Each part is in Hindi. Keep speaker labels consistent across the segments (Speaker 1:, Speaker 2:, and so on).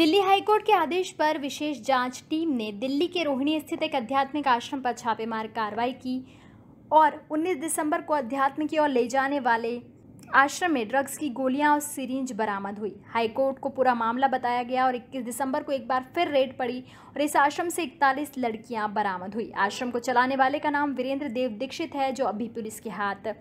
Speaker 1: दिल्ली हाईकोर्ट के आदेश पर विशेष जांच टीम ने दिल्ली के रोहिणी स्थित एक आध्यात्मिक आश्रम पर छापेमार कार्रवाई की और 19 दिसंबर को अध्यात्म की ओर ले जाने वाले आश्रम में ड्रग्स की गोलियां और सिरिंज बरामद हुई हाईकोर्ट को पूरा मामला बताया गया और 21 दिसंबर को एक बार फिर रेड पड़ी और इस आश्रम से 41 लड़कियां बरामद हुई आश्रम को चलाने वाले का नाम वीरेंद्र देव दीक्षित है जो अभी पुलिस के हाथ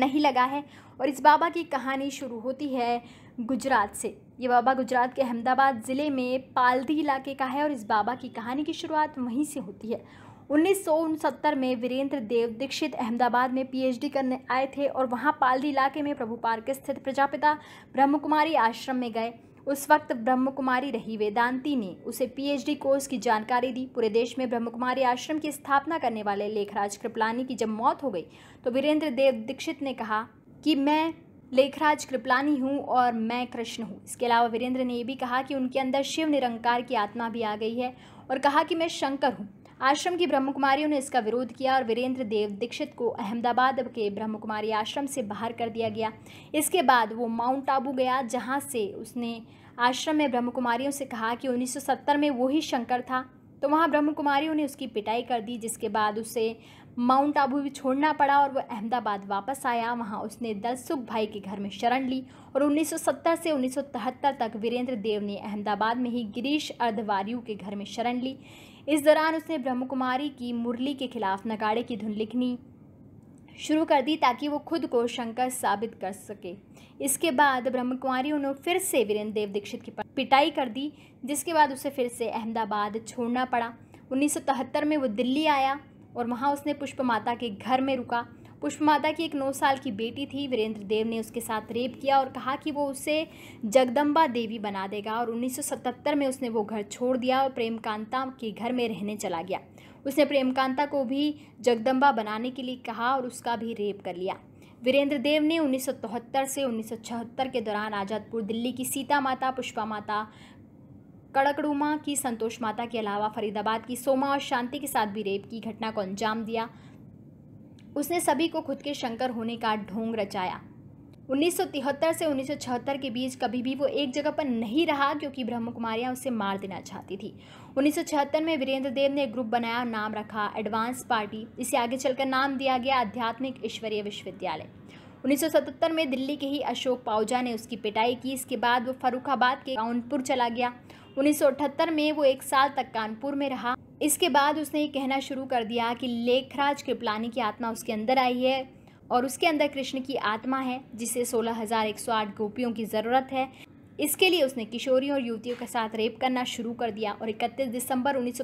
Speaker 1: नहीं लगा है और इस बाबा की कहानी शुरू होती है गुजरात से ये बाबा गुजरात के अहमदाबाद ज़िले में पालदी इलाके का है और इस बाबा की कहानी की शुरुआत वहीं से होती है उन्नीस में वीरेंद्र देव दीक्षित अहमदाबाद में पीएचडी करने आए थे और वहाँ पालदी इलाके में प्रभु पार्क स्थित प्रजापिता ब्रह्मकुमारी आश्रम में गए उस वक्त ब्रह्मकुमारी रही वेदांती ने उसे पीएचडी कोर्स की जानकारी दी पूरे देश में ब्रह्मकुमारी आश्रम की स्थापना करने वाले लेखराज कृपलानी की जब मौत हो गई तो वीरेंद्र देव दीक्षित ने कहा कि मैं लेखराज कृपलानी हूँ और मैं कृष्ण हूँ इसके अलावा वीरेंद्र ने यह भी कहा कि उनके अंदर शिव निरंकार की आत्मा भी आ गई है और कहा कि मैं शंकर हूँ आश्रम की ब्रह्मकुमारियों ने इसका विरोध किया और वीरेंद्र देव दीक्षित को अहमदाबाद के ब्रह्मकुमारी आश्रम से बाहर कर दिया गया इसके बाद वो माउंट आबू गया जहाँ से उसने आश्रम में ब्रह्मकुमारियों से कहा कि 1970 में वो ही शंकर था तो वहाँ ब्रह्मकुमारियों ने उसकी पिटाई कर दी जिसके बाद उसे माउंट आबू भी छोड़ना पड़ा और वह अहमदाबाद वापस आया वहाँ उसने दलसुख भाई के घर में शरण ली और 1970 से 1973 तक वीरेंद्र देव ने अहमदाबाद में ही गिरीश अर्धवारियों के घर में शरण ली इस दौरान उसने ब्रह्मकुमारी की मुरली के खिलाफ नगाड़े की धुन लिखनी शुरू कर दी ताकि वो खुद को शंकर साबित कर सके इसके बाद ब्रह्मकुमारी उन्होंने फिर से वीरेंद्र देव दीक्षित की पिटाई कर दी जिसके बाद उसे फिर से अहमदाबाद छोड़ना पड़ा उन्नीस में वो दिल्ली आया और वहाँ उसने पुष्प माता के घर में रुका माता की एक नौ साल की बेटी थी वीरेंद्र देव ने उसके साथ रेप किया और कहा कि वो उसे जगदम्बा देवी बना देगा और 1977 में उसने वो घर छोड़ दिया और प्रेमकांता के घर में रहने चला गया उसने प्रेमकांता को भी जगदम्बा बनाने के लिए कहा और उसका भी रेप कर लिया वीरेंद्र देव ने उन्नीस से उन्नीस के दौरान आज़ादपुर दिल्ली की सीता माता पुष्पा माता कड़कड़ूमा की संतोष माता के अलावा फरीदाबाद की सोमा और शांति के साथ भी रेप की घटना को अंजाम दिया उसने सभी को खुद के शंकर होने का ढोंग रचाया 1973 से 1976 के बीच कभी भी वो एक जगह पर नहीं रहा क्योंकि ब्रह्म कुमारियाँ उसे मार देना चाहती थी 1976 में वीरेंद्र देव ने ग्रुप बनाया नाम रखा एडवांस पार्टी इसे आगे चलकर नाम दिया गया आध्यात्मिक ईश्वरीय विश्वविद्यालय 1977 में दिल्ली के ही अशोक पाउजा ने उसकी पिटाई की इसके बाद वो फरुखाबाद के कानपुर चला गया उन्नीस में वो एक साल तक कानपुर में रहा इसके बाद उसने ये कहना शुरू कर दिया कि लेखराज कृपलानी की आत्मा उसके अंदर आई है और उसके अंदर कृष्ण की आत्मा है जिसे 16,108 गोपियों की ज़रूरत है इसके लिए उसने किशोरियों और युवतियों के साथ रेप करना शुरू कर दिया और 31 दिसंबर उन्नीस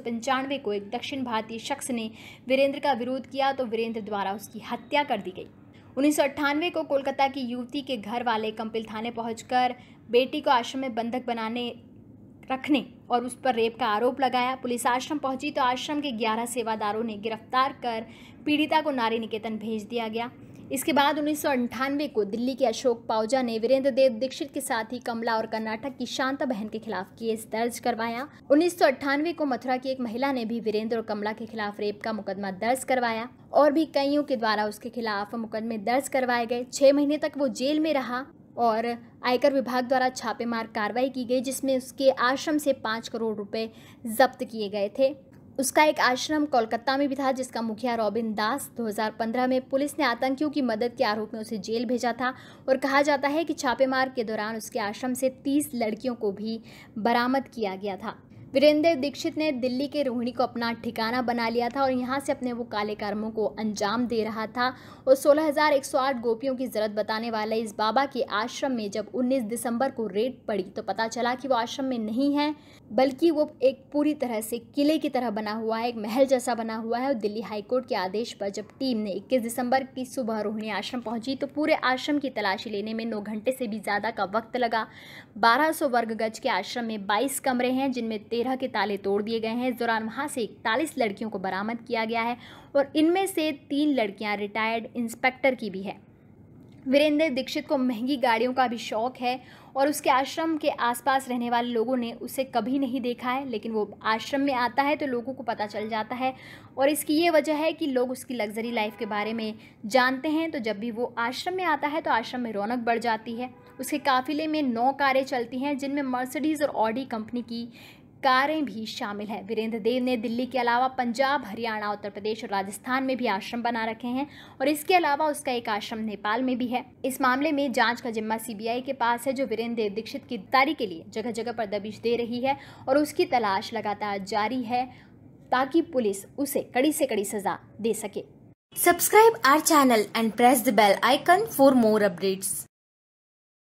Speaker 1: को एक दक्षिण भारतीय शख्स ने वीरेंद्र का विरोध किया तो वीरेंद्र द्वारा उसकी हत्या कर दी गई उन्नीस को कोलकाता की युवती के घर वाले कंपिल थाने पहुंचकर बेटी को आश्रम में बंधक बनाने रखने और उस पर रेप का आरोप लगाया पुलिस आश्रम पहुंची तो आश्रम के 11 सेवादारों ने गिरफ्तार कर पीड़िता को नारी निकेतन भेज दिया गया इसके बाद उन्नीस को दिल्ली के अशोक पाउजा ने वीरेंद्र देव दीक्षित के साथ ही कमला और कर्नाटक की शांता बहन के खिलाफ केस दर्ज करवाया उन्नीस को मथुरा की एक महिला ने भी वीरेंद्र और कमला के खिलाफ रेप का मुकदमा दर्ज करवाया और भी कईयों के द्वारा उसके खिलाफ मुकदमे दर्ज करवाए गए छह महीने तक वो जेल में रहा और आयकर विभाग द्वारा छापेमार कार्रवाई की गई जिसमें उसके आश्रम से पाँच करोड़ रुपए जब्त किए गए थे उसका एक आश्रम कोलकाता में भी था जिसका मुखिया रॉबिन दास 2015 में पुलिस ने आतंकियों की मदद के आरोप में उसे जेल भेजा था और कहा जाता है कि छापेमार के दौरान उसके आश्रम से 30 लड़कियों को भी बरामद किया गया था वीरेंद्र दीक्षित ने दिल्ली के रोहिणी को अपना ठिकाना बना लिया था और यहाँ से अपने वो काले कर्मों को अंजाम दे रहा था और 16,108 गोपियों की जरूरत बताने वाले इस बाबा के आश्रम में जब 19 दिसंबर को रेड पड़ी तो पता चला कि वो आश्रम में नहीं है बल्कि वो एक पूरी तरह से किले की तरह बना हुआ है एक महल जैसा बना हुआ है और दिल्ली हाईकोर्ट के आदेश पर जब टीम ने इक्कीस दिसंबर की सुबह रोहिणी आश्रम पहुंची तो पूरे आश्रम की तलाशी लेने में नौ घंटे से भी ज़्यादा का वक्त लगा बारह वर्ग गज के आश्रम में बाईस कमरे हैं जिनमें तेरह के ताले तोड़ दिए गए हैं इस दौरान वहाँ से इकतालीस लड़कियों को बरामद किया गया है और इनमें से तीन लड़कियाँ रिटायर्ड इंस्पेक्टर की भी है वीरेंद्र दीक्षित को महंगी गाड़ियों का भी शौक है और उसके आश्रम के आसपास रहने वाले लोगों ने उसे कभी नहीं देखा है लेकिन वो आश्रम में आता है तो लोगों को पता चल जाता है और इसकी ये वजह है कि लोग उसकी लग्जरी लाइफ के बारे में जानते हैं तो जब भी वो आश्रम में आता है तो आश्रम में रौनक बढ़ जाती है उसके काफिले में नौ कारें चलती हैं जिनमें मर्सडीज और ऑडी कंपनी की कारें भी शामिल हैं वीरेंद्र देव ने दिल्ली के अलावा पंजाब हरियाणा उत्तर प्रदेश और राजस्थान में भी आश्रम बना रखे हैं और इसके अलावा उसका एक आश्रम नेपाल में भी है इस मामले में जांच का जिम्मा सीबीआई के पास है जो वीरेंद्र देव दीक्षित की गिरफ्तारी के लिए जगह जगह पर दबिश दे रही है और उसकी तलाश लगातार जारी है ताकि पुलिस उसे कड़ी से कड़ी सजा दे सके subscribe our channel and press the bell icon for more updates